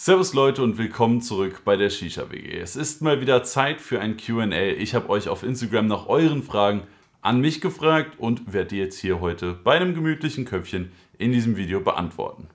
Servus Leute und willkommen zurück bei der Shisha WG. Es ist mal wieder Zeit für ein QA. Ich habe euch auf Instagram nach euren Fragen an mich gefragt und werde die jetzt hier heute bei einem gemütlichen Köpfchen in diesem Video beantworten.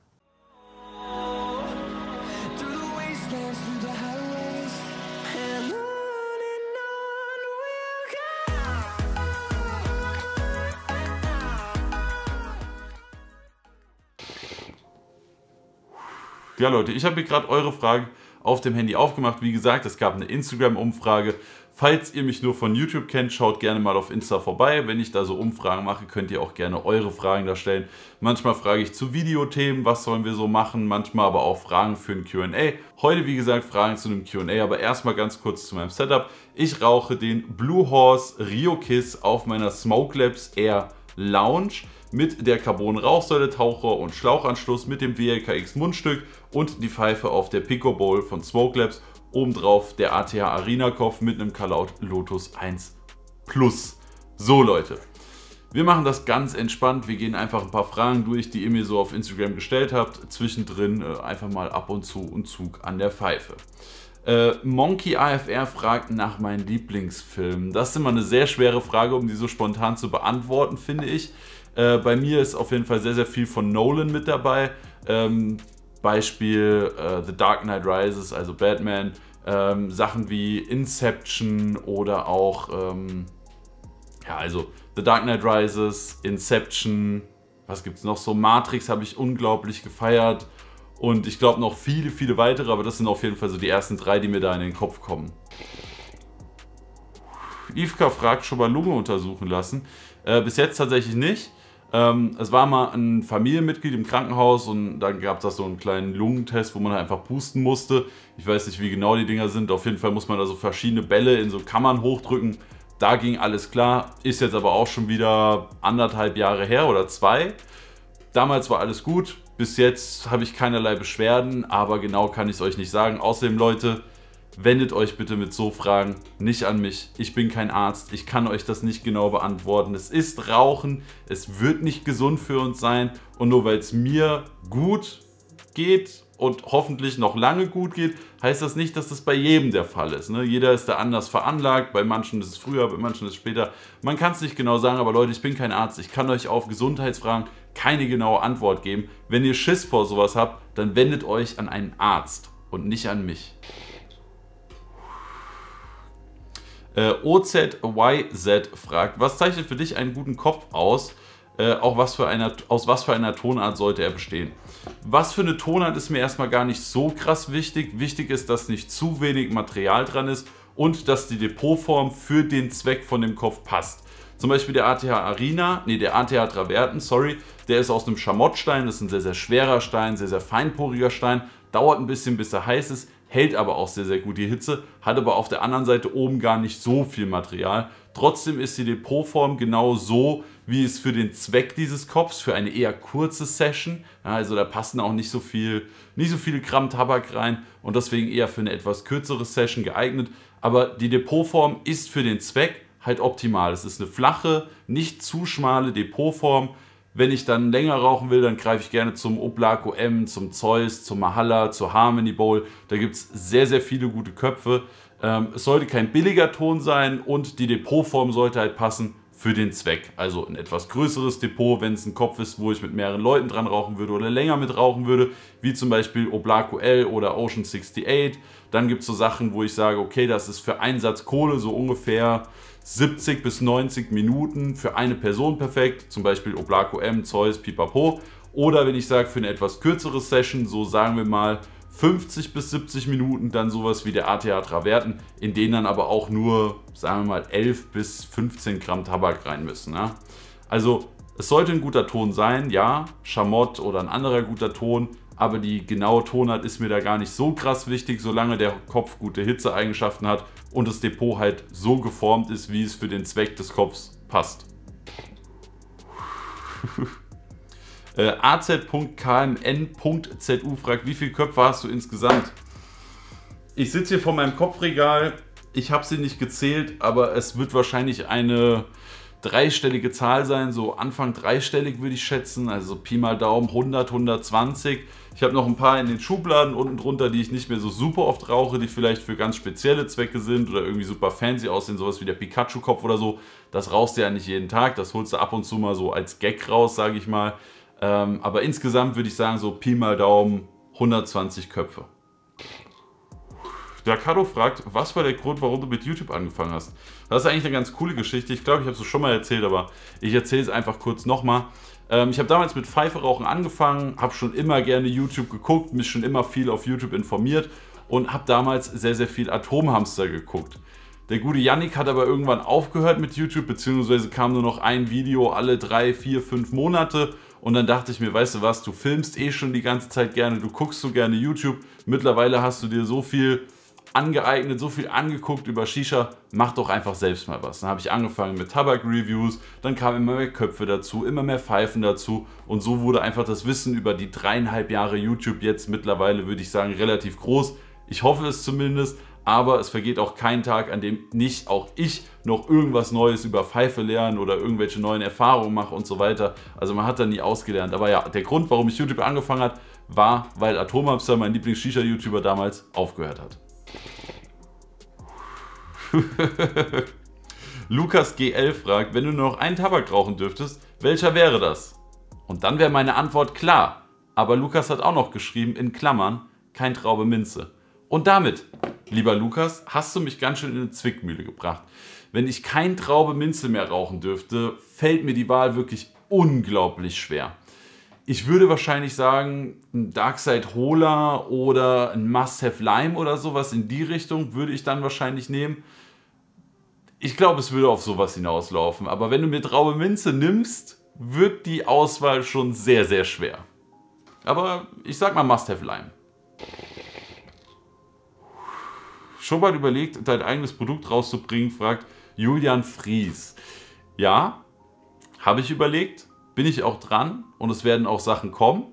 Ja, Leute, ich habe mir gerade eure Frage auf dem Handy aufgemacht. Wie gesagt, es gab eine Instagram-Umfrage. Falls ihr mich nur von YouTube kennt, schaut gerne mal auf Insta vorbei. Wenn ich da so Umfragen mache, könnt ihr auch gerne eure Fragen da stellen. Manchmal frage ich zu Videothemen, was sollen wir so machen, manchmal aber auch Fragen für ein QA. Heute, wie gesagt, Fragen zu einem QA, aber erstmal ganz kurz zu meinem Setup. Ich rauche den Blue Horse Rio Kiss auf meiner Smoke Labs Air Lounge mit der Carbon-Rauchsäule, Taucher und Schlauchanschluss, mit dem WLKX Mundstück und die Pfeife auf der Pico Bowl von Smoke Labs. Obendrauf der ATH Arena Kopf mit einem Callout Lotus 1 Plus. So Leute, wir machen das ganz entspannt. Wir gehen einfach ein paar Fragen durch, die ihr mir so auf Instagram gestellt habt. Zwischendrin äh, einfach mal ab und zu und Zug an der Pfeife. Äh, Monkey AFR fragt nach meinen Lieblingsfilmen. Das ist immer eine sehr schwere Frage, um die so spontan zu beantworten, finde ich. Äh, bei mir ist auf jeden Fall sehr, sehr viel von Nolan mit dabei. Ähm, Beispiel äh, The Dark Knight Rises, also Batman. Ähm, Sachen wie Inception oder auch, ähm, ja, also The Dark Knight Rises, Inception, was gibt es noch so? Matrix habe ich unglaublich gefeiert. Und ich glaube noch viele, viele weitere, aber das sind auf jeden Fall so die ersten drei, die mir da in den Kopf kommen. Ivka fragt, schon mal Lunge untersuchen lassen. Äh, bis jetzt tatsächlich nicht. Ähm, es war mal ein Familienmitglied im Krankenhaus und dann gab es da so einen kleinen Lungentest, wo man einfach pusten musste. Ich weiß nicht, wie genau die Dinger sind. Auf jeden Fall muss man da so verschiedene Bälle in so Kammern hochdrücken. Da ging alles klar. Ist jetzt aber auch schon wieder anderthalb Jahre her oder zwei. Damals war alles gut. Bis jetzt habe ich keinerlei Beschwerden, aber genau kann ich es euch nicht sagen. Außerdem, Leute, wendet euch bitte mit so Fragen nicht an mich. Ich bin kein Arzt, ich kann euch das nicht genau beantworten. Es ist Rauchen, es wird nicht gesund für uns sein und nur weil es mir gut geht und hoffentlich noch lange gut geht, heißt das nicht, dass das bei jedem der Fall ist. Ne? Jeder ist da anders veranlagt, bei manchen ist es früher, bei manchen ist es später. Man kann es nicht genau sagen, aber Leute, ich bin kein Arzt, ich kann euch auf Gesundheitsfragen keine genaue Antwort geben. Wenn ihr Schiss vor sowas habt, dann wendet euch an einen Arzt und nicht an mich. Äh, OZYZ fragt, was zeichnet für dich einen guten Kopf aus? Äh, auch was für einer, aus was für einer Tonart sollte er bestehen. Was für eine Tonart ist mir erstmal gar nicht so krass wichtig. Wichtig ist, dass nicht zu wenig Material dran ist und dass die Depotform für den Zweck von dem Kopf passt. Zum Beispiel der ATH Arena, nee, der ATH Traverten, sorry, der ist aus einem Schamottstein, das ist ein sehr, sehr schwerer Stein, sehr, sehr feinporiger Stein, dauert ein bisschen, bis er heiß ist, hält aber auch sehr, sehr gut die Hitze, hat aber auf der anderen Seite oben gar nicht so viel Material. Trotzdem ist die Depotform genau so, wie es für den Zweck dieses Kopfs, für eine eher kurze Session, also da passen auch nicht so viel, nicht so viele Gramm Tabak rein und deswegen eher für eine etwas kürzere Session geeignet. Aber die Depotform ist für den Zweck halt optimal. Es ist eine flache, nicht zu schmale Depotform wenn ich dann länger rauchen will, dann greife ich gerne zum Oblak M, zum Zeus, zum Mahalla, zur Harmony Bowl. Da gibt es sehr, sehr viele gute Köpfe. Ähm, es sollte kein billiger Ton sein und die Depotform sollte halt passen für den Zweck. Also ein etwas größeres Depot, wenn es ein Kopf ist, wo ich mit mehreren Leuten dran rauchen würde oder länger mit rauchen würde, wie zum Beispiel Oblaco L oder Ocean 68. Dann gibt es so Sachen, wo ich sage, okay, das ist für Einsatz Kohle so ungefähr 70 bis 90 Minuten für eine Person perfekt, zum Beispiel Oblaco M, Zeus, Pipapo. Oder wenn ich sage, für eine etwas kürzere Session, so sagen wir mal 50 bis 70 Minuten, dann sowas wie der ATA Traverten, in denen dann aber auch nur, sagen wir mal, 11 bis 15 Gramm Tabak rein müssen. Ja? Also es sollte ein guter Ton sein, ja, Schamott oder ein anderer guter Ton, aber die genaue Tonart ist mir da gar nicht so krass wichtig, solange der Kopf gute Hitzeeigenschaften hat und das Depot halt so geformt ist, wie es für den Zweck des Kopfs passt. äh, az.kmn.zu fragt, wie viele Köpfe hast du insgesamt? Ich sitze hier vor meinem Kopfregal, ich habe sie nicht gezählt, aber es wird wahrscheinlich eine dreistellige Zahl sein, so Anfang dreistellig würde ich schätzen, also Pi mal Daumen 100, 120 ich habe noch ein paar in den Schubladen unten drunter, die ich nicht mehr so super oft rauche, die vielleicht für ganz spezielle Zwecke sind oder irgendwie super fancy aussehen, sowas wie der Pikachu-Kopf oder so. Das rauchst du ja nicht jeden Tag, das holst du ab und zu mal so als Gag raus, sage ich mal. Ähm, aber insgesamt würde ich sagen, so Pi mal Daumen 120 Köpfe. Der Kado fragt, was war der Grund, warum du mit YouTube angefangen hast? Das ist eigentlich eine ganz coole Geschichte. Ich glaube, ich habe es schon mal erzählt, aber ich erzähle es einfach kurz nochmal. Ähm, ich habe damals mit Pfeife rauchen angefangen, habe schon immer gerne YouTube geguckt, mich schon immer viel auf YouTube informiert und habe damals sehr, sehr viel Atomhamster geguckt. Der gute Yannick hat aber irgendwann aufgehört mit YouTube, beziehungsweise kam nur noch ein Video alle drei, vier, fünf Monate. Und dann dachte ich mir, weißt du was, du filmst eh schon die ganze Zeit gerne, du guckst so gerne YouTube. Mittlerweile hast du dir so viel angeeignet, so viel angeguckt über Shisha, mach doch einfach selbst mal was. Dann habe ich angefangen mit Tabak-Reviews, dann kamen immer mehr Köpfe dazu, immer mehr Pfeifen dazu und so wurde einfach das Wissen über die dreieinhalb Jahre YouTube jetzt mittlerweile, würde ich sagen, relativ groß. Ich hoffe es zumindest, aber es vergeht auch kein Tag, an dem nicht auch ich noch irgendwas Neues über Pfeife lernen oder irgendwelche neuen Erfahrungen mache und so weiter. Also man hat da nie ausgelernt. Aber ja, der Grund, warum ich YouTube angefangen habe, war, weil Atomabster, mein Lieblings-Shisha-YouTuber damals, aufgehört hat. Lukas GL fragt, wenn du nur noch einen Tabak rauchen dürftest, welcher wäre das? Und dann wäre meine Antwort klar. Aber Lukas hat auch noch geschrieben, in Klammern, kein Traube Minze. Und damit, lieber Lukas, hast du mich ganz schön in eine Zwickmühle gebracht. Wenn ich kein Traube Minze mehr rauchen dürfte, fällt mir die Wahl wirklich unglaublich schwer. Ich würde wahrscheinlich sagen, ein Darkside Hola oder ein Must-Have Lime oder sowas in die Richtung würde ich dann wahrscheinlich nehmen. Ich glaube, es würde auf sowas hinauslaufen. Aber wenn du mir raue Minze nimmst, wird die Auswahl schon sehr, sehr schwer. Aber ich sag mal Must-Have Lime. Schon mal überlegt, dein eigenes Produkt rauszubringen, fragt Julian Fries. Ja, habe ich überlegt bin ich auch dran und es werden auch Sachen kommen.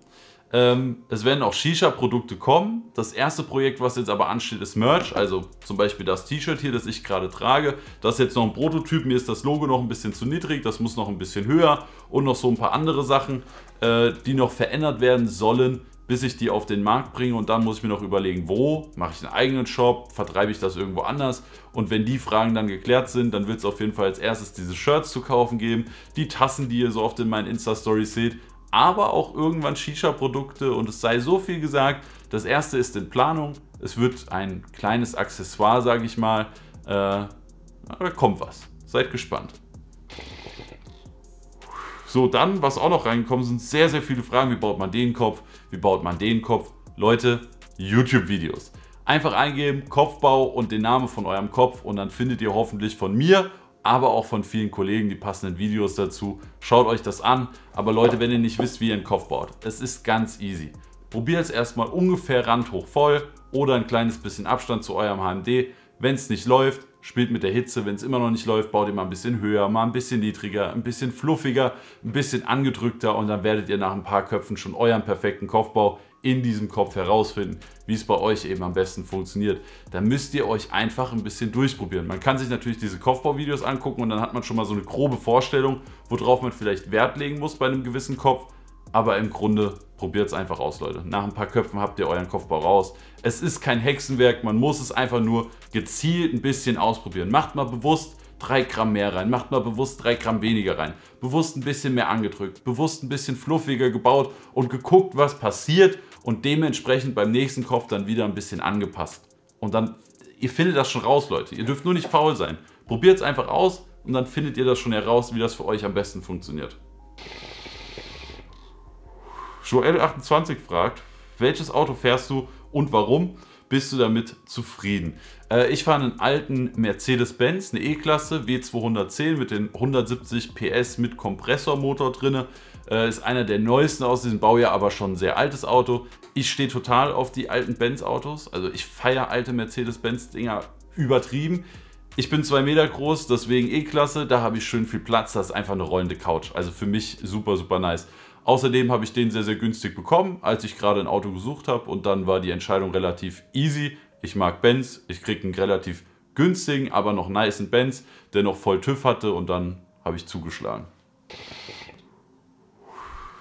Ähm, es werden auch Shisha-Produkte kommen. Das erste Projekt, was jetzt aber ansteht, ist Merch. Also zum Beispiel das T-Shirt hier, das ich gerade trage. Das ist jetzt noch ein Prototyp. Mir ist das Logo noch ein bisschen zu niedrig. Das muss noch ein bisschen höher. Und noch so ein paar andere Sachen, äh, die noch verändert werden sollen bis ich die auf den Markt bringe und dann muss ich mir noch überlegen, wo, mache ich einen eigenen Shop, vertreibe ich das irgendwo anders und wenn die Fragen dann geklärt sind, dann wird es auf jeden Fall als erstes diese Shirts zu kaufen geben, die Tassen, die ihr so oft in meinen Insta-Stories seht, aber auch irgendwann Shisha-Produkte und es sei so viel gesagt, das erste ist in Planung, es wird ein kleines Accessoire, sage ich mal, äh, da kommt was, seid gespannt. So, dann, was auch noch reingekommen sind, sehr, sehr viele Fragen, wie baut man den Kopf, wie baut man den Kopf? Leute, YouTube-Videos. Einfach eingeben, Kopfbau und den Namen von eurem Kopf und dann findet ihr hoffentlich von mir, aber auch von vielen Kollegen die passenden Videos dazu. Schaut euch das an. Aber Leute, wenn ihr nicht wisst, wie ihr einen Kopf baut, es ist ganz easy. Probiert es erstmal ungefähr randhoch voll oder ein kleines bisschen Abstand zu eurem HMD. Wenn es nicht läuft, Spielt mit der Hitze, wenn es immer noch nicht läuft, baut ihr mal ein bisschen höher, mal ein bisschen niedriger, ein bisschen fluffiger, ein bisschen angedrückter und dann werdet ihr nach ein paar Köpfen schon euren perfekten Kopfbau in diesem Kopf herausfinden, wie es bei euch eben am besten funktioniert. Da müsst ihr euch einfach ein bisschen durchprobieren. Man kann sich natürlich diese Kopfbauvideos angucken und dann hat man schon mal so eine grobe Vorstellung, worauf man vielleicht Wert legen muss bei einem gewissen Kopf. Aber im Grunde Probiert es einfach aus, Leute. Nach ein paar Köpfen habt ihr euren Kopfbau raus. Es ist kein Hexenwerk, man muss es einfach nur gezielt ein bisschen ausprobieren. Macht mal bewusst 3 Gramm mehr rein, macht mal bewusst 3 Gramm weniger rein. Bewusst ein bisschen mehr angedrückt, bewusst ein bisschen fluffiger gebaut und geguckt, was passiert und dementsprechend beim nächsten Kopf dann wieder ein bisschen angepasst. Und dann, ihr findet das schon raus, Leute. Ihr dürft nur nicht faul sein. Probiert es einfach aus und dann findet ihr das schon heraus, wie das für euch am besten funktioniert. Joel28 fragt, welches Auto fährst du und warum? Bist du damit zufrieden? Äh, ich fahre einen alten Mercedes-Benz, eine E-Klasse, W210 mit den 170 PS mit Kompressormotor drin. Äh, ist einer der neuesten aus diesem Baujahr, aber schon ein sehr altes Auto. Ich stehe total auf die alten Benz-Autos. Also ich feiere alte Mercedes-Benz-Dinger übertrieben. Ich bin zwei Meter groß, deswegen E-Klasse, da habe ich schön viel Platz, das ist einfach eine rollende Couch. Also für mich super, super nice. Außerdem habe ich den sehr, sehr günstig bekommen, als ich gerade ein Auto gesucht habe und dann war die Entscheidung relativ easy. Ich mag Benz, ich kriege einen relativ günstigen, aber noch niceen Benz, der noch voll TÜV hatte und dann habe ich zugeschlagen.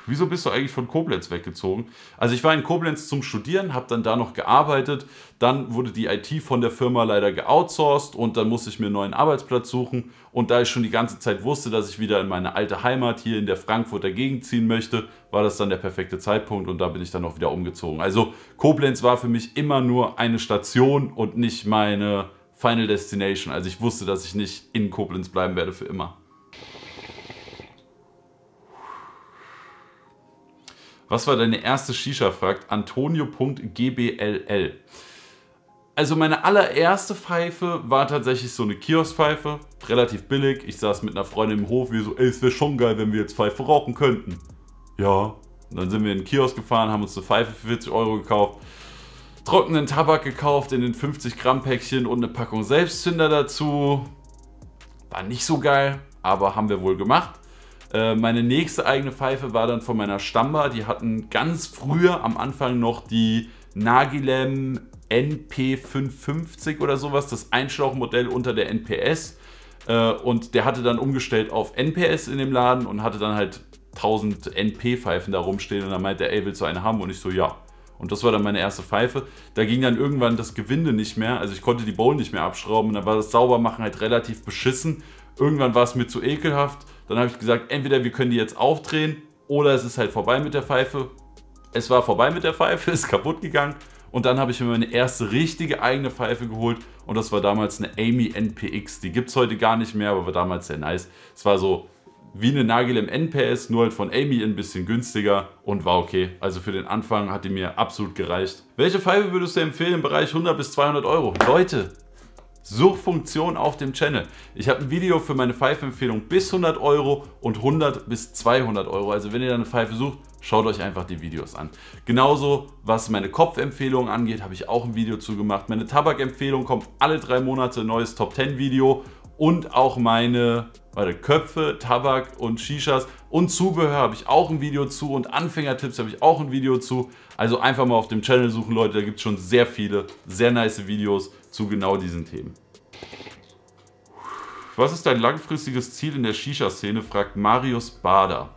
Wieso bist du eigentlich von Koblenz weggezogen? Also ich war in Koblenz zum Studieren, habe dann da noch gearbeitet. Dann wurde die IT von der Firma leider geoutsourced und dann musste ich mir einen neuen Arbeitsplatz suchen. Und da ich schon die ganze Zeit wusste, dass ich wieder in meine alte Heimat hier in der Frankfurter Gegend ziehen möchte, war das dann der perfekte Zeitpunkt und da bin ich dann auch wieder umgezogen. Also Koblenz war für mich immer nur eine Station und nicht meine Final Destination. Also ich wusste, dass ich nicht in Koblenz bleiben werde für immer. Was war deine erste Shisha? fragt Antonio.gbll. Also meine allererste Pfeife war tatsächlich so eine Kioskpfeife, relativ billig. Ich saß mit einer Freundin im Hof, wie so, ey, es wäre schon geil, wenn wir jetzt Pfeife rauchen könnten. Ja, und dann sind wir in den Kiosk gefahren, haben uns eine Pfeife für 40 Euro gekauft, trockenen Tabak gekauft in den 50 Gramm Päckchen und eine Packung Selbstzünder dazu. War nicht so geil, aber haben wir wohl gemacht. Äh, meine nächste eigene Pfeife war dann von meiner Stammbar. Die hatten ganz früher am Anfang noch die Nagilem NP550 oder sowas, das Einschlauchmodell unter der NPS. Äh, und der hatte dann umgestellt auf NPS in dem Laden und hatte dann halt 1000 NP-Pfeifen da rumstehen. Und dann meinte er, ey, willst du eine haben? Und ich so, ja. Und das war dann meine erste Pfeife. Da ging dann irgendwann das Gewinde nicht mehr. Also ich konnte die Bowl nicht mehr abschrauben. Und dann war das Saubermachen halt relativ beschissen. Irgendwann war es mir zu ekelhaft. Dann habe ich gesagt, entweder wir können die jetzt aufdrehen oder es ist halt vorbei mit der Pfeife. Es war vorbei mit der Pfeife, ist kaputt gegangen. Und dann habe ich mir meine erste richtige eigene Pfeife geholt und das war damals eine Amy NPX. Die gibt es heute gar nicht mehr, aber war damals sehr nice. Es war so wie eine Nagel im NPS, nur halt von Amy ein bisschen günstiger und war okay. Also für den Anfang hat die mir absolut gereicht. Welche Pfeife würdest du empfehlen im Bereich 100 bis 200 Euro? Leute, Suchfunktion auf dem Channel. Ich habe ein Video für meine Pfeife-Empfehlung bis 100 Euro und 100 bis 200 Euro. Also wenn ihr eine Pfeife sucht, schaut euch einfach die Videos an. Genauso was meine Kopfempfehlung angeht, habe ich auch ein Video zu gemacht. Meine Tabakempfehlung kommt alle drei Monate neues Top 10 Video und auch meine warte, Köpfe, Tabak und Shishas und Zubehör habe ich auch ein Video zu und Anfängertipps habe ich auch ein Video zu. Also einfach mal auf dem Channel suchen, Leute, da gibt es schon sehr viele, sehr nice Videos zu genau diesen Themen. Was ist dein langfristiges Ziel in der Shisha-Szene? fragt Marius Bader.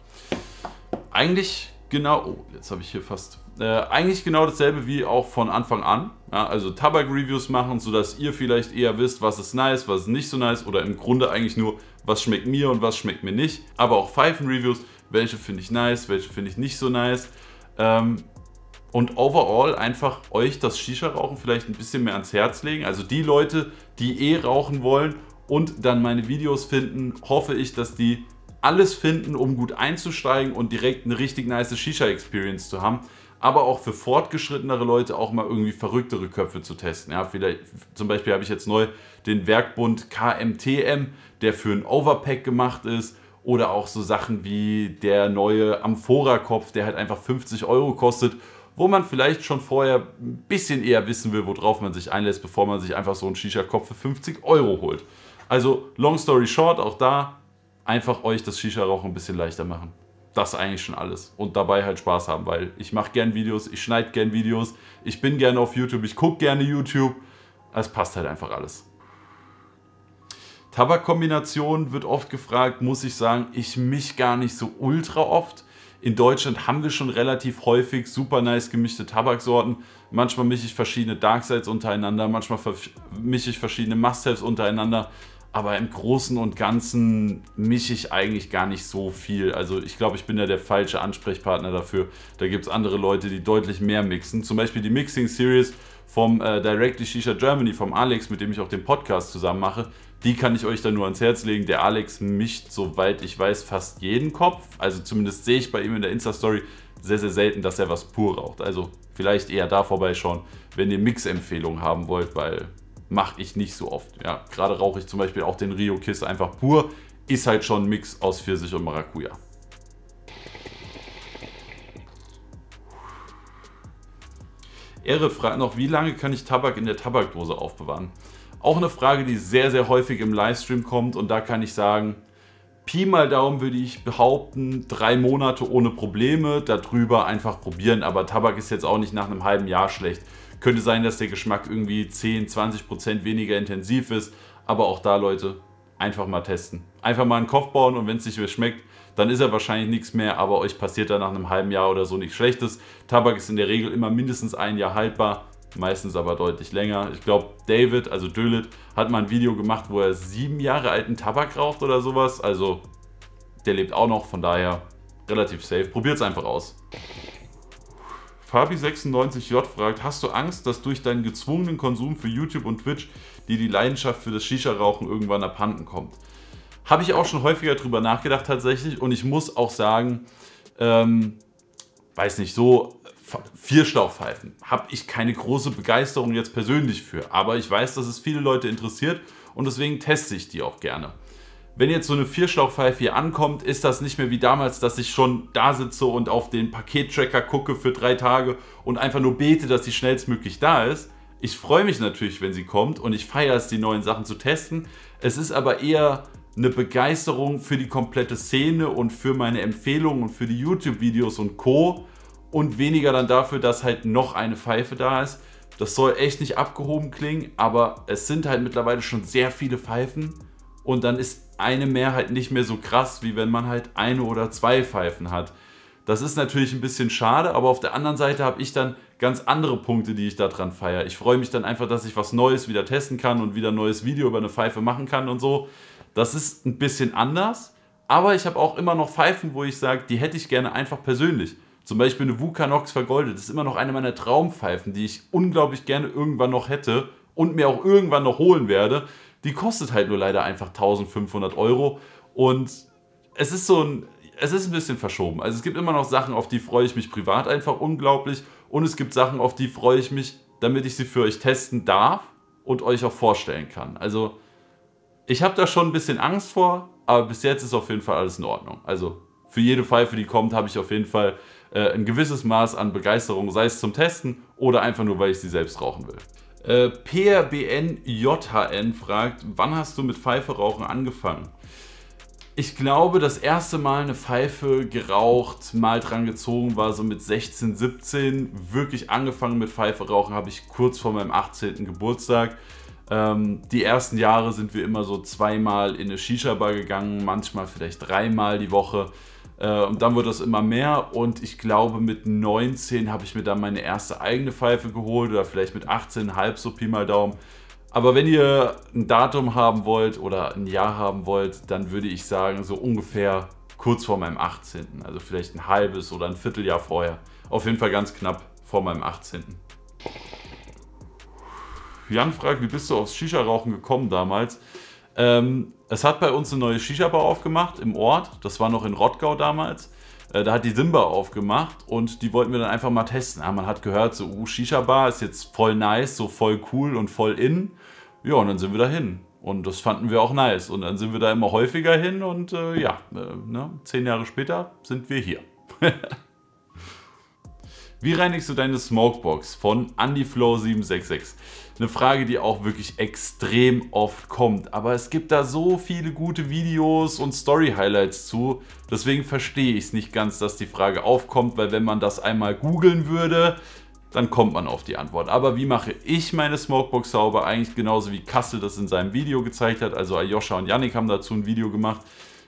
Eigentlich genau. Oh, jetzt habe ich hier fast. Äh, eigentlich genau dasselbe wie auch von Anfang an. Ja, also Tabak-Reviews machen, sodass ihr vielleicht eher wisst, was ist nice, was ist nicht so nice oder im Grunde eigentlich nur, was schmeckt mir und was schmeckt mir nicht. Aber auch Pfeifen-Reviews, welche finde ich nice, welche finde ich nicht so nice. Ähm, und overall einfach euch das Shisha-Rauchen vielleicht ein bisschen mehr ans Herz legen. Also die Leute, die eh rauchen wollen und dann meine Videos finden, hoffe ich, dass die alles finden, um gut einzusteigen und direkt eine richtig nice Shisha-Experience zu haben. Aber auch für fortgeschrittenere Leute auch mal irgendwie verrücktere Köpfe zu testen. Ja, vielleicht, zum Beispiel habe ich jetzt neu den Werkbund KMTM, der für ein Overpack gemacht ist oder auch so Sachen wie der neue Amphora-Kopf, der halt einfach 50 Euro kostet wo man vielleicht schon vorher ein bisschen eher wissen will, worauf man sich einlässt, bevor man sich einfach so einen Shisha-Kopf für 50 Euro holt. Also, long story short, auch da einfach euch das Shisha-Rauchen ein bisschen leichter machen. Das eigentlich schon alles. Und dabei halt Spaß haben, weil ich mache gern Videos, ich schneide gern Videos, ich bin gerne auf YouTube, ich gucke gerne YouTube. Es passt halt einfach alles. Tabakkombination wird oft gefragt, muss ich sagen, ich mich gar nicht so ultra oft in Deutschland haben wir schon relativ häufig super nice gemischte Tabaksorten. Manchmal mische ich verschiedene Darksides untereinander, manchmal mische ich verschiedene Must-Haves untereinander. Aber im Großen und Ganzen mische ich eigentlich gar nicht so viel. Also ich glaube, ich bin ja der falsche Ansprechpartner dafür. Da gibt es andere Leute, die deutlich mehr mixen. Zum Beispiel die Mixing Series vom äh, Directly Shisha Germany, vom Alex, mit dem ich auch den Podcast zusammen mache. Die kann ich euch dann nur ans Herz legen. Der Alex mischt, soweit ich weiß, fast jeden Kopf. Also zumindest sehe ich bei ihm in der Insta-Story sehr, sehr selten, dass er was pur raucht. Also vielleicht eher da vorbeischauen, wenn ihr Mix-Empfehlungen haben wollt, weil mache ich nicht so oft. Ja, gerade rauche ich zum Beispiel auch den Rio Kiss einfach pur. Ist halt schon ein Mix aus Pfirsich und Maracuja. Ehre fragt noch, wie lange kann ich Tabak in der Tabakdose aufbewahren? Auch eine Frage, die sehr, sehr häufig im Livestream kommt und da kann ich sagen, Pi mal Daumen würde ich behaupten, drei Monate ohne Probleme, darüber einfach probieren, aber Tabak ist jetzt auch nicht nach einem halben Jahr schlecht. Könnte sein, dass der Geschmack irgendwie 10, 20% Prozent weniger intensiv ist, aber auch da, Leute, einfach mal testen. Einfach mal einen Kopf bauen und wenn es nicht mehr schmeckt, dann ist er wahrscheinlich nichts mehr, aber euch passiert da nach einem halben Jahr oder so nichts Schlechtes. Tabak ist in der Regel immer mindestens ein Jahr haltbar meistens aber deutlich länger. Ich glaube, David, also Dölit, hat mal ein Video gemacht, wo er sieben Jahre alten Tabak raucht oder sowas. Also, der lebt auch noch, von daher relativ safe. Probiert es einfach aus. Fabi96J fragt, hast du Angst, dass durch deinen gezwungenen Konsum für YouTube und Twitch dir die Leidenschaft für das Shisha-Rauchen irgendwann abhanden kommt? Habe ich auch schon häufiger drüber nachgedacht tatsächlich und ich muss auch sagen, ähm, weiß nicht, so vier Stauchpfeifen habe ich keine große Begeisterung jetzt persönlich für, aber ich weiß, dass es viele Leute interessiert und deswegen teste ich die auch gerne. Wenn jetzt so eine Vierschlauchpfeife hier ankommt, ist das nicht mehr wie damals, dass ich schon da sitze und auf den Pakettracker gucke für drei Tage und einfach nur bete, dass sie schnellstmöglich da ist. Ich freue mich natürlich, wenn sie kommt und ich feiere es, die neuen Sachen zu testen. Es ist aber eher eine Begeisterung für die komplette Szene und für meine Empfehlungen und für die YouTube-Videos und Co und weniger dann dafür, dass halt noch eine Pfeife da ist. Das soll echt nicht abgehoben klingen, aber es sind halt mittlerweile schon sehr viele Pfeifen und dann ist eine Mehrheit halt nicht mehr so krass, wie wenn man halt eine oder zwei Pfeifen hat. Das ist natürlich ein bisschen schade, aber auf der anderen Seite habe ich dann ganz andere Punkte, die ich daran feiere. Ich freue mich dann einfach, dass ich was Neues wieder testen kann und wieder ein neues Video über eine Pfeife machen kann und so. Das ist ein bisschen anders, aber ich habe auch immer noch Pfeifen, wo ich sage, die hätte ich gerne einfach persönlich. Zum Beispiel eine Vukanox vergoldet ist immer noch eine meiner Traumpfeifen, die ich unglaublich gerne irgendwann noch hätte und mir auch irgendwann noch holen werde. Die kostet halt nur leider einfach 1500 Euro und es ist so ein, es ist ein bisschen verschoben. Also es gibt immer noch Sachen, auf die freue ich mich privat einfach unglaublich und es gibt Sachen, auf die freue ich mich, damit ich sie für euch testen darf und euch auch vorstellen kann. Also ich habe da schon ein bisschen Angst vor, aber bis jetzt ist auf jeden Fall alles in Ordnung. Also für jede Pfeife, die kommt, habe ich auf jeden Fall äh, ein gewisses Maß an Begeisterung, sei es zum Testen oder einfach nur, weil ich sie selbst rauchen will. Äh, PRBNJHN fragt, wann hast du mit Pfeife rauchen angefangen? Ich glaube, das erste Mal eine Pfeife geraucht, mal dran gezogen war so mit 16, 17. Wirklich angefangen mit Pfeife rauchen habe ich kurz vor meinem 18. Geburtstag. Ähm, die ersten Jahre sind wir immer so zweimal in eine Shisha-Bar gegangen, manchmal vielleicht dreimal die Woche. Äh, und dann wurde das immer mehr und ich glaube mit 19 habe ich mir dann meine erste eigene Pfeife geholt oder vielleicht mit 18, halb so Pi mal Daumen. Aber wenn ihr ein Datum haben wollt oder ein Jahr haben wollt, dann würde ich sagen so ungefähr kurz vor meinem 18. Also vielleicht ein halbes oder ein Vierteljahr vorher. Auf jeden Fall ganz knapp vor meinem 18. Jan fragt, wie bist du aufs Shisha-Rauchen gekommen damals? Ähm, es hat bei uns eine neue Shisha-Bar aufgemacht im Ort. Das war noch in Rottgau damals. Äh, da hat die Simba aufgemacht und die wollten wir dann einfach mal testen. Ah, man hat gehört, so uh, Shisha-Bar ist jetzt voll nice, so voll cool und voll in. Ja, und dann sind wir da hin. Und das fanden wir auch nice. Und dann sind wir da immer häufiger hin und äh, ja, äh, ne? zehn Jahre später sind wir hier. Wie reinigst du deine Smokebox von AndyFlow766? Eine Frage, die auch wirklich extrem oft kommt. Aber es gibt da so viele gute Videos und Story-Highlights zu. Deswegen verstehe ich es nicht ganz, dass die Frage aufkommt, weil wenn man das einmal googeln würde, dann kommt man auf die Antwort. Aber wie mache ich meine Smokebox sauber? Eigentlich genauso wie Kassel das in seinem Video gezeigt hat. Also Ayosha und Yannick haben dazu ein Video gemacht.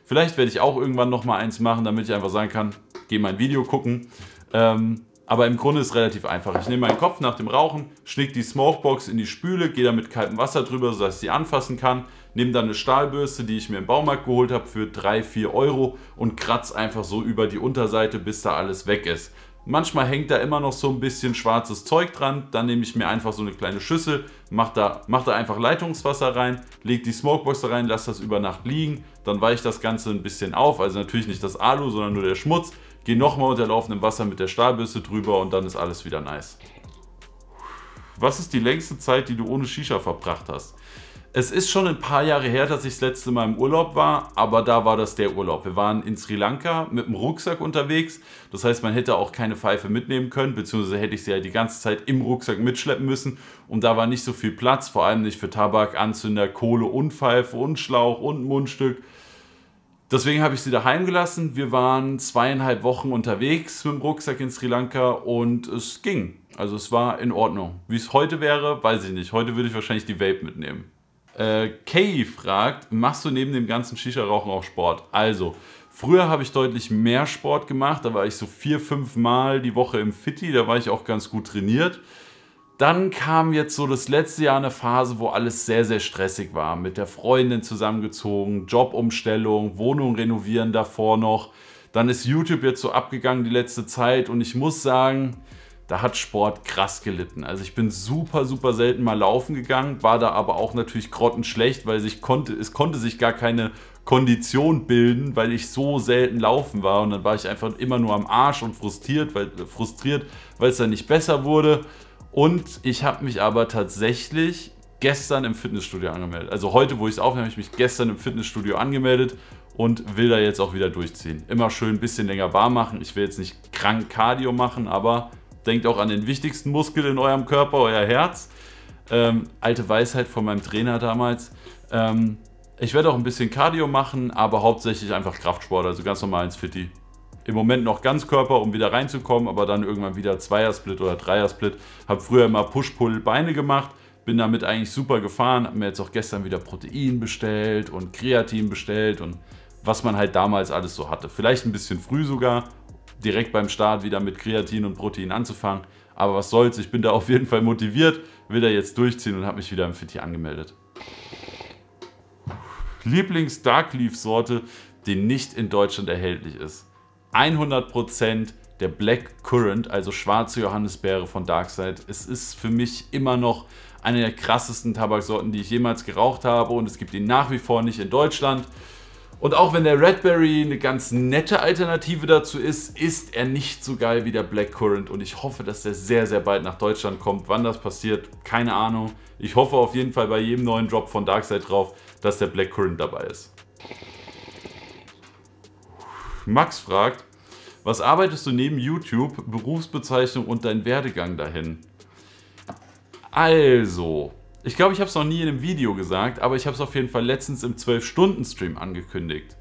Vielleicht werde ich auch irgendwann nochmal eins machen, damit ich einfach sagen kann, geh mein Video gucken. Ähm, aber im Grunde ist es relativ einfach. Ich nehme meinen Kopf nach dem Rauchen, schnick die Smokebox in die Spüle, gehe da mit kaltem Wasser drüber, sodass ich sie anfassen kann, nehme dann eine Stahlbürste, die ich mir im Baumarkt geholt habe, für 3, 4 Euro und kratze einfach so über die Unterseite, bis da alles weg ist. Manchmal hängt da immer noch so ein bisschen schwarzes Zeug dran, dann nehme ich mir einfach so eine kleine Schüssel, mache da, mach da einfach Leitungswasser rein, lege die Smokebox da rein, lasse das über Nacht liegen, dann weiche das Ganze ein bisschen auf, also natürlich nicht das Alu, sondern nur der Schmutz, Geh nochmal unter laufendem Wasser mit der Stahlbürste drüber und dann ist alles wieder nice. Was ist die längste Zeit, die du ohne Shisha verbracht hast? Es ist schon ein paar Jahre her, dass ich das letzte Mal im Urlaub war, aber da war das der Urlaub. Wir waren in Sri Lanka mit dem Rucksack unterwegs. Das heißt, man hätte auch keine Pfeife mitnehmen können, beziehungsweise hätte ich sie ja die ganze Zeit im Rucksack mitschleppen müssen. Und da war nicht so viel Platz, vor allem nicht für Tabak, Anzünder, Kohle und Pfeife und Schlauch und Mundstück. Deswegen habe ich sie daheim gelassen. Wir waren zweieinhalb Wochen unterwegs mit dem Rucksack in Sri Lanka und es ging. Also es war in Ordnung. Wie es heute wäre, weiß ich nicht. Heute würde ich wahrscheinlich die Vape mitnehmen. Äh, Kay fragt, machst du neben dem ganzen Shisha-Rauchen auch Sport? Also, früher habe ich deutlich mehr Sport gemacht. Da war ich so vier, fünf Mal die Woche im Fitti. Da war ich auch ganz gut trainiert dann kam jetzt so das letzte Jahr eine Phase, wo alles sehr, sehr stressig war. Mit der Freundin zusammengezogen, Jobumstellung, Wohnung renovieren davor noch. Dann ist YouTube jetzt so abgegangen die letzte Zeit und ich muss sagen, da hat Sport krass gelitten. Also ich bin super, super selten mal laufen gegangen, war da aber auch natürlich grottenschlecht, weil sich konnte, es konnte sich gar keine Kondition bilden, weil ich so selten laufen war und dann war ich einfach immer nur am Arsch und frustriert, weil, frustriert, weil es dann nicht besser wurde. Und ich habe mich aber tatsächlich gestern im Fitnessstudio angemeldet. Also heute, wo ich es aufnehme, habe ich mich gestern im Fitnessstudio angemeldet und will da jetzt auch wieder durchziehen. Immer schön ein bisschen länger bar machen. Ich will jetzt nicht krank Cardio machen, aber denkt auch an den wichtigsten Muskel in eurem Körper, euer Herz. Ähm, alte Weisheit von meinem Trainer damals. Ähm, ich werde auch ein bisschen Cardio machen, aber hauptsächlich einfach Kraftsport, also ganz normal ins Fitti im Moment noch ganz Körper, um wieder reinzukommen, aber dann irgendwann wieder Zweiersplit oder Dreiersplit. Habe früher immer Push-Pull-Beine gemacht, bin damit eigentlich super gefahren, habe mir jetzt auch gestern wieder Protein bestellt und Kreatin bestellt und was man halt damals alles so hatte. Vielleicht ein bisschen früh sogar, direkt beim Start wieder mit Kreatin und Protein anzufangen, aber was soll's, ich bin da auf jeden Fall motiviert, will da jetzt durchziehen und habe mich wieder im Fit hier angemeldet. Lieblings-Darkleaf-Sorte, die nicht in Deutschland erhältlich ist. 100% der Black Current, also schwarze Johannisbeere von Darkside. Es ist für mich immer noch eine der krassesten Tabaksorten, die ich jemals geraucht habe und es gibt ihn nach wie vor nicht in Deutschland. Und auch wenn der Redberry eine ganz nette Alternative dazu ist, ist er nicht so geil wie der Black Current. und ich hoffe, dass der sehr, sehr bald nach Deutschland kommt. Wann das passiert, keine Ahnung. Ich hoffe auf jeden Fall bei jedem neuen Drop von Darkside drauf, dass der Black Current dabei ist. Max fragt, was arbeitest du neben YouTube, Berufsbezeichnung und dein Werdegang dahin? Also, ich glaube, ich habe es noch nie in einem Video gesagt, aber ich habe es auf jeden Fall letztens im 12-Stunden-Stream angekündigt.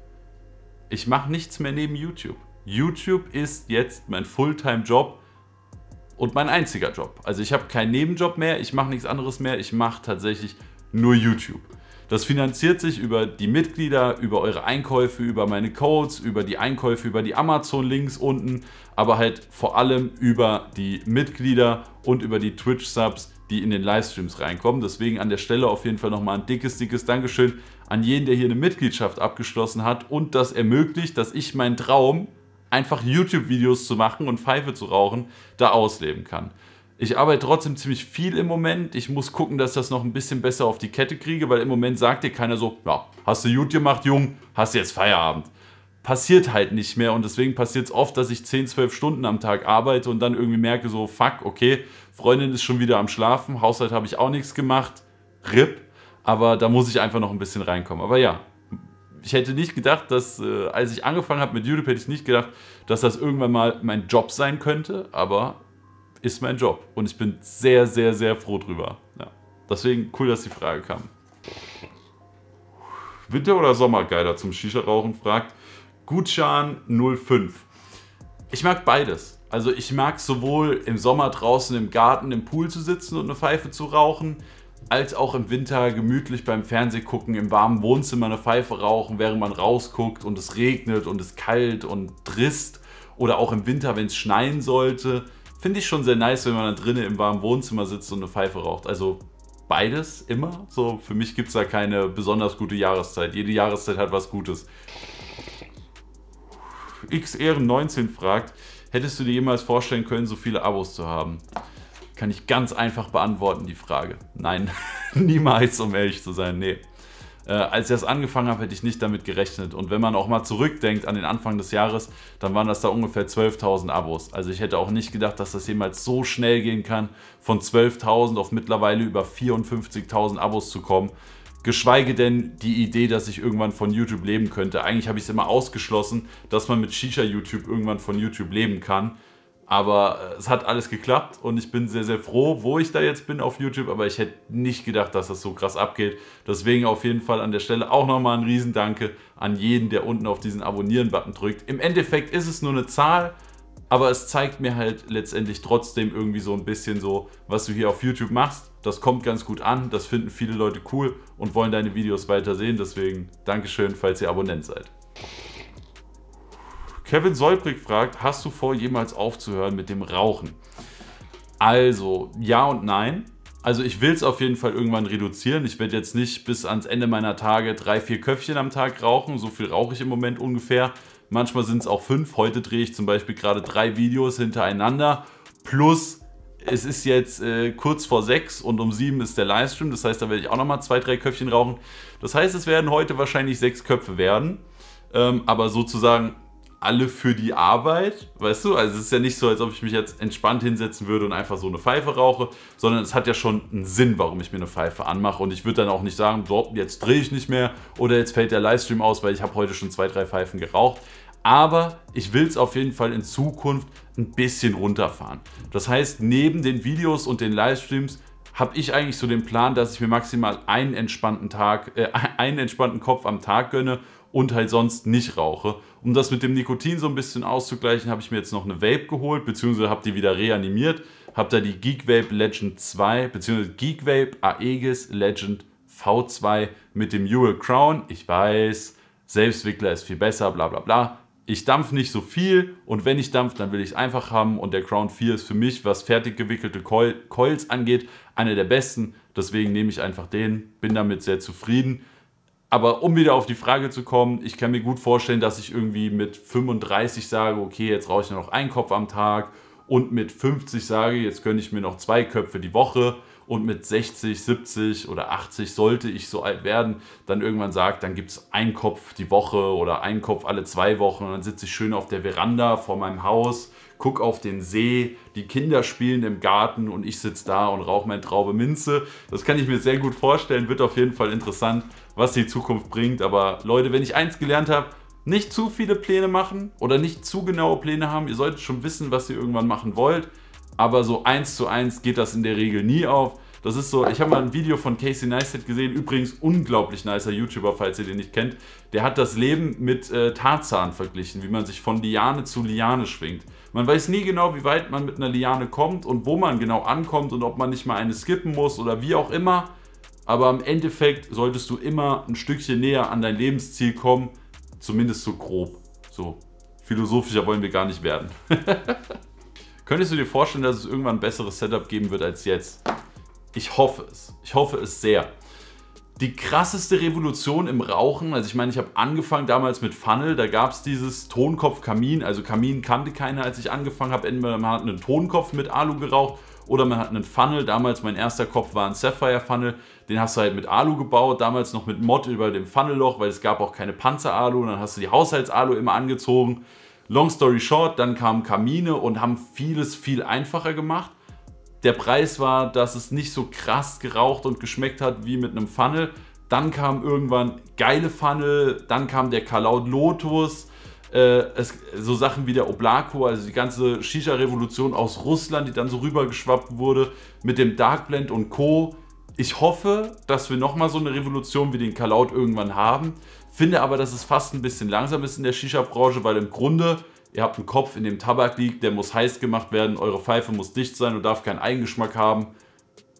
Ich mache nichts mehr neben YouTube. YouTube ist jetzt mein Fulltime-Job und mein einziger Job. Also ich habe keinen Nebenjob mehr, ich mache nichts anderes mehr, ich mache tatsächlich nur YouTube. Das finanziert sich über die Mitglieder, über eure Einkäufe, über meine Codes, über die Einkäufe, über die Amazon-Links unten, aber halt vor allem über die Mitglieder und über die Twitch-Subs, die in den Livestreams reinkommen. Deswegen an der Stelle auf jeden Fall nochmal ein dickes, dickes Dankeschön an jeden, der hier eine Mitgliedschaft abgeschlossen hat und das ermöglicht, dass ich meinen Traum, einfach YouTube-Videos zu machen und Pfeife zu rauchen, da ausleben kann. Ich arbeite trotzdem ziemlich viel im Moment. Ich muss gucken, dass ich das noch ein bisschen besser auf die Kette kriege, weil im Moment sagt dir keiner so, ja, hast du gut gemacht, Jung, hast du jetzt Feierabend. Passiert halt nicht mehr und deswegen passiert es oft, dass ich 10, 12 Stunden am Tag arbeite und dann irgendwie merke so, fuck, okay, Freundin ist schon wieder am Schlafen, Haushalt habe ich auch nichts gemacht, RIP, aber da muss ich einfach noch ein bisschen reinkommen. Aber ja, ich hätte nicht gedacht, dass, äh, als ich angefangen habe mit YouTube, hätte ich nicht gedacht, dass das irgendwann mal mein Job sein könnte, aber ist mein Job. Und ich bin sehr, sehr, sehr froh drüber. Ja. Deswegen cool, dass die Frage kam. Winter- oder Sommergeiler zum Shisha-Rauchen fragt Gutschan 05. Ich mag beides. Also ich mag sowohl im Sommer draußen im Garten im Pool zu sitzen und eine Pfeife zu rauchen, als auch im Winter gemütlich beim Fernseh gucken, im warmen Wohnzimmer eine Pfeife rauchen, während man rausguckt und es regnet und es kalt und trist. Oder auch im Winter, wenn es schneien sollte, finde ich schon sehr nice, wenn man da drinnen im warmen Wohnzimmer sitzt und eine Pfeife raucht. Also beides immer. So, für mich gibt es da keine besonders gute Jahreszeit. Jede Jahreszeit hat was Gutes. XR19 fragt, hättest du dir jemals vorstellen können, so viele Abos zu haben? Kann ich ganz einfach beantworten, die Frage. Nein, niemals, um ehrlich zu sein, nee. Äh, als ich das angefangen habe, hätte ich nicht damit gerechnet. Und wenn man auch mal zurückdenkt an den Anfang des Jahres, dann waren das da ungefähr 12.000 Abos. Also ich hätte auch nicht gedacht, dass das jemals so schnell gehen kann, von 12.000 auf mittlerweile über 54.000 Abos zu kommen. Geschweige denn die Idee, dass ich irgendwann von YouTube leben könnte. Eigentlich habe ich es immer ausgeschlossen, dass man mit Shisha-YouTube irgendwann von YouTube leben kann. Aber äh, es hat alles geklappt und ich bin sehr, sehr froh, wo ich da jetzt bin auf YouTube. Aber ich hätte nicht gedacht, dass das so krass abgeht. Deswegen auf jeden Fall an der Stelle auch nochmal ein Riesendanke an jeden, der unten auf diesen Abonnieren-Button drückt. Im Endeffekt ist es nur eine Zahl, aber es zeigt mir halt letztendlich trotzdem irgendwie so ein bisschen so, was du hier auf YouTube machst. Das kommt ganz gut an, das finden viele Leute cool und wollen deine Videos weiter sehen. Deswegen Dankeschön, falls ihr Abonnent seid. Kevin Solbrig fragt, hast du vor, jemals aufzuhören mit dem Rauchen? Also, ja und nein. Also ich will es auf jeden Fall irgendwann reduzieren. Ich werde jetzt nicht bis ans Ende meiner Tage drei, vier Köpfchen am Tag rauchen. So viel rauche ich im Moment ungefähr. Manchmal sind es auch fünf. Heute drehe ich zum Beispiel gerade drei Videos hintereinander. Plus, es ist jetzt äh, kurz vor sechs und um sieben ist der Livestream. Das heißt, da werde ich auch nochmal zwei, drei Köpfchen rauchen. Das heißt, es werden heute wahrscheinlich sechs Köpfe werden. Ähm, aber sozusagen alle für die Arbeit, weißt du? Also es ist ja nicht so, als ob ich mich jetzt entspannt hinsetzen würde und einfach so eine Pfeife rauche, sondern es hat ja schon einen Sinn, warum ich mir eine Pfeife anmache. Und ich würde dann auch nicht sagen, so, jetzt drehe ich nicht mehr oder jetzt fällt der Livestream aus, weil ich habe heute schon zwei, drei Pfeifen geraucht. Aber ich will es auf jeden Fall in Zukunft ein bisschen runterfahren. Das heißt, neben den Videos und den Livestreams habe ich eigentlich so den Plan, dass ich mir maximal einen entspannten Tag, äh, einen entspannten Kopf am Tag gönne und halt sonst nicht rauche um das mit dem Nikotin so ein bisschen auszugleichen, habe ich mir jetzt noch eine Vape geholt, beziehungsweise habe die wieder reanimiert. Habe da die Geek Vape Legend 2, beziehungsweise Geek Vape Aegis Legend V2 mit dem Ewell Crown. Ich weiß, Selbstwickler ist viel besser, bla bla bla. Ich dampfe nicht so viel und wenn ich dampfe, dann will ich es einfach haben. Und der Crown 4 ist für mich, was fertig gewickelte Coils angeht, einer der besten. Deswegen nehme ich einfach den, bin damit sehr zufrieden. Aber um wieder auf die Frage zu kommen, ich kann mir gut vorstellen, dass ich irgendwie mit 35 sage, okay, jetzt rauche ich noch einen Kopf am Tag und mit 50 sage, jetzt gönne ich mir noch zwei Köpfe die Woche und mit 60, 70 oder 80 sollte ich so alt werden, dann irgendwann sagt, dann gibt es einen Kopf die Woche oder einen Kopf alle zwei Wochen und dann sitze ich schön auf der Veranda vor meinem Haus guck auf den See, die Kinder spielen im Garten und ich sitze da und rauche mein Traube Minze. Das kann ich mir sehr gut vorstellen, wird auf jeden Fall interessant, was die Zukunft bringt. Aber Leute, wenn ich eins gelernt habe, nicht zu viele Pläne machen oder nicht zu genaue Pläne haben. Ihr solltet schon wissen, was ihr irgendwann machen wollt. Aber so eins zu eins geht das in der Regel nie auf. Das ist so, ich habe mal ein Video von Casey Neistat gesehen, übrigens unglaublich nicer YouTuber, falls ihr den nicht kennt. Der hat das Leben mit äh, Tarzan verglichen, wie man sich von Liane zu Liane schwingt. Man weiß nie genau, wie weit man mit einer Liane kommt und wo man genau ankommt und ob man nicht mal eine skippen muss oder wie auch immer. Aber im Endeffekt solltest du immer ein Stückchen näher an dein Lebensziel kommen, zumindest so grob. So philosophischer wollen wir gar nicht werden. Könntest du dir vorstellen, dass es irgendwann ein besseres Setup geben wird als jetzt? Ich hoffe es. Ich hoffe es sehr die krasseste Revolution im Rauchen. Also ich meine, ich habe angefangen damals mit Funnel, da gab es dieses Tonkopf-Kamin. Also Kamin kannte keiner, als ich angefangen habe. Entweder man hat einen Tonkopf mit Alu geraucht oder man hat einen Funnel. Damals mein erster Kopf war ein Sapphire Funnel. Den hast du halt mit Alu gebaut, damals noch mit Mod über dem Funnelloch, weil es gab auch keine Panzeralu. Und dann hast du die Haushaltsalu immer angezogen. Long story short, dann kamen Kamine und haben vieles viel einfacher gemacht. Der Preis war, dass es nicht so krass geraucht und geschmeckt hat wie mit einem Funnel. Dann kam irgendwann geile Funnel, dann kam der Kalaud Lotus, äh, es, so Sachen wie der Oblako, also die ganze Shisha-Revolution aus Russland, die dann so rübergeschwappt wurde mit dem Dark Blend und Co. Ich hoffe, dass wir nochmal so eine Revolution wie den Kalaud irgendwann haben. Finde aber, dass es fast ein bisschen langsam ist in der Shisha-Branche, weil im Grunde ihr habt einen Kopf, in dem Tabak liegt, der muss heiß gemacht werden, eure Pfeife muss dicht sein und darf keinen Eigengeschmack haben.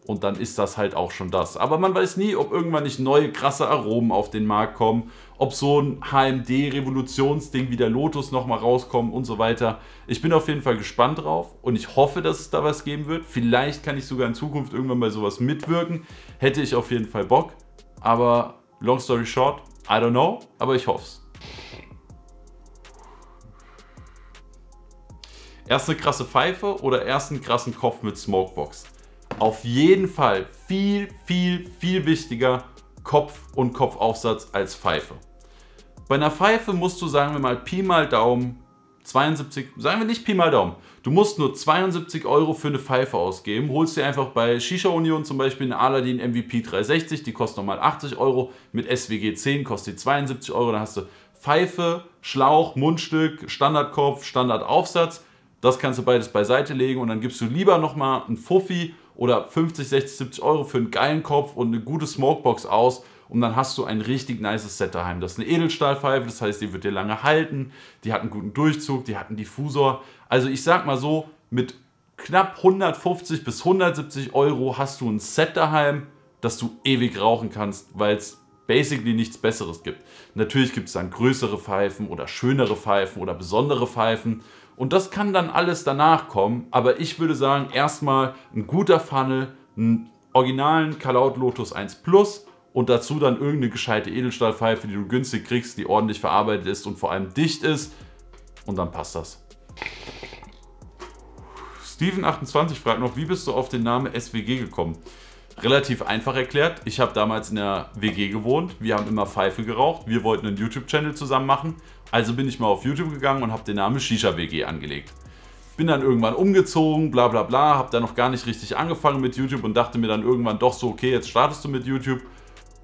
Und dann ist das halt auch schon das. Aber man weiß nie, ob irgendwann nicht neue krasse Aromen auf den Markt kommen, ob so ein HMD-Revolutionsding wie der Lotus nochmal rauskommt und so weiter. Ich bin auf jeden Fall gespannt drauf und ich hoffe, dass es da was geben wird. Vielleicht kann ich sogar in Zukunft irgendwann bei sowas mitwirken. Hätte ich auf jeden Fall Bock. Aber long story short, I don't know, aber ich hoffe es. Erst eine krasse Pfeife oder erst einen krassen Kopf mit Smokebox. Auf jeden Fall viel, viel, viel wichtiger Kopf und Kopfaufsatz als Pfeife. Bei einer Pfeife musst du, sagen wir mal, Pi mal Daumen 72, sagen wir nicht Pi mal Daumen, du musst nur 72 Euro für eine Pfeife ausgeben, holst dir einfach bei Shisha Union zum Beispiel eine Aladdin MVP 360, die kostet nochmal 80 Euro, mit SWG 10 kostet die 72 Euro, dann hast du Pfeife, Schlauch, Mundstück, Standardkopf, Standardaufsatz das kannst du beides beiseite legen und dann gibst du lieber nochmal einen Fuffi oder 50, 60, 70 Euro für einen geilen Kopf und eine gute Smokebox aus und dann hast du ein richtig nices Set daheim. Das ist eine Edelstahlpfeife, das heißt, die wird dir lange halten, die hat einen guten Durchzug, die hat einen Diffusor. Also ich sag mal so, mit knapp 150 bis 170 Euro hast du ein Set daheim, das du ewig rauchen kannst, weil es basically nichts Besseres gibt. Natürlich gibt es dann größere Pfeifen oder schönere Pfeifen oder besondere Pfeifen und das kann dann alles danach kommen, aber ich würde sagen, erstmal ein guter Funnel, einen originalen Kalaut Lotus 1 Plus und dazu dann irgendeine gescheite Edelstahlpfeife, die du günstig kriegst, die ordentlich verarbeitet ist und vor allem dicht ist. Und dann passt das. Steven28 fragt noch, wie bist du auf den Namen SWG gekommen? Relativ einfach erklärt, ich habe damals in der WG gewohnt, wir haben immer Pfeife geraucht, wir wollten einen YouTube-Channel zusammen machen also bin ich mal auf YouTube gegangen und habe den Namen Shisha WG angelegt. Bin dann irgendwann umgezogen, bla bla bla, habe da noch gar nicht richtig angefangen mit YouTube und dachte mir dann irgendwann doch so, okay, jetzt startest du mit YouTube.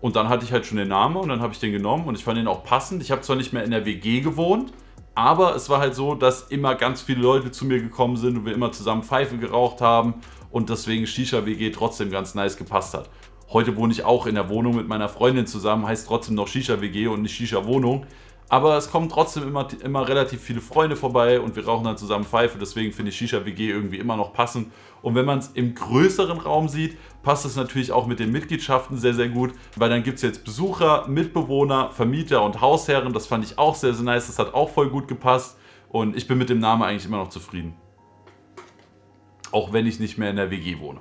Und dann hatte ich halt schon den Namen und dann habe ich den genommen und ich fand den auch passend. Ich habe zwar nicht mehr in der WG gewohnt, aber es war halt so, dass immer ganz viele Leute zu mir gekommen sind und wir immer zusammen Pfeife geraucht haben und deswegen Shisha WG trotzdem ganz nice gepasst hat. Heute wohne ich auch in der Wohnung mit meiner Freundin zusammen, heißt trotzdem noch Shisha WG und nicht Shisha Wohnung. Aber es kommen trotzdem immer, immer relativ viele Freunde vorbei und wir rauchen dann zusammen Pfeife. Deswegen finde ich Shisha-WG irgendwie immer noch passend. Und wenn man es im größeren Raum sieht, passt es natürlich auch mit den Mitgliedschaften sehr, sehr gut, weil dann gibt es jetzt Besucher, Mitbewohner, Vermieter und Hausherren. Das fand ich auch sehr, sehr nice. Das hat auch voll gut gepasst. Und ich bin mit dem Namen eigentlich immer noch zufrieden. Auch wenn ich nicht mehr in der WG wohne.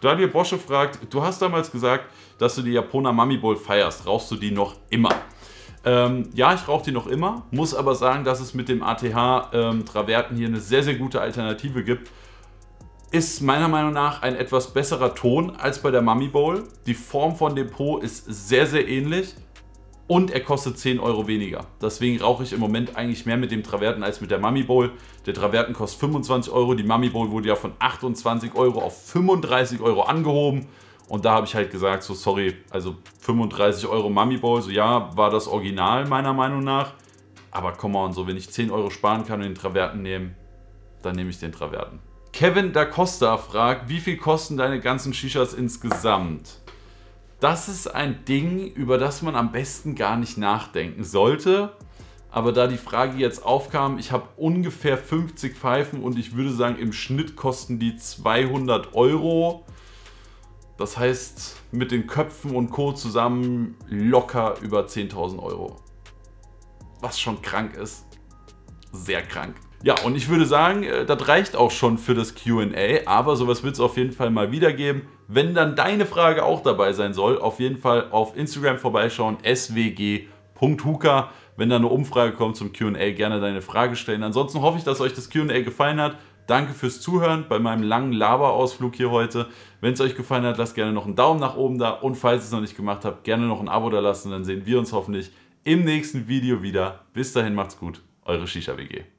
Daniel Bosche fragt, du hast damals gesagt, dass du die Japona Mummy Bowl feierst, rauchst du die noch immer. Ähm, ja, ich rauche die noch immer, muss aber sagen, dass es mit dem ATH ähm, Traverten hier eine sehr, sehr gute Alternative gibt. Ist meiner Meinung nach ein etwas besserer Ton als bei der Mummy Bowl. Die Form von Depot ist sehr, sehr ähnlich und er kostet 10 Euro weniger. Deswegen rauche ich im Moment eigentlich mehr mit dem Traverten als mit der Mummy Bowl. Der Traverten kostet 25 Euro, die Mummy Bowl wurde ja von 28 Euro auf 35 Euro angehoben. Und da habe ich halt gesagt, so sorry, also 35 Euro Mummy Ball, so ja, war das Original meiner Meinung nach. Aber come on, so wenn ich 10 Euro sparen kann und den Traverten nehmen, dann nehme ich den Traverten. Kevin da Costa fragt, wie viel kosten deine ganzen Shishas insgesamt? Das ist ein Ding, über das man am besten gar nicht nachdenken sollte. Aber da die Frage jetzt aufkam, ich habe ungefähr 50 Pfeifen und ich würde sagen, im Schnitt kosten die 200 Euro. Das heißt, mit den Köpfen und Co. zusammen locker über 10.000 Euro. Was schon krank ist. Sehr krank. Ja, und ich würde sagen, äh, das reicht auch schon für das QA, aber sowas wird es auf jeden Fall mal wiedergeben. Wenn dann deine Frage auch dabei sein soll, auf jeden Fall auf Instagram vorbeischauen, swg.huka. Wenn da eine Umfrage kommt zum QA, gerne deine Frage stellen. Ansonsten hoffe ich, dass euch das QA gefallen hat. Danke fürs Zuhören bei meinem langen Laberausflug hier heute. Wenn es euch gefallen hat, lasst gerne noch einen Daumen nach oben da und falls ihr es noch nicht gemacht habt, gerne noch ein Abo da lassen. Dann sehen wir uns hoffentlich im nächsten Video wieder. Bis dahin macht's gut, eure Shisha WG.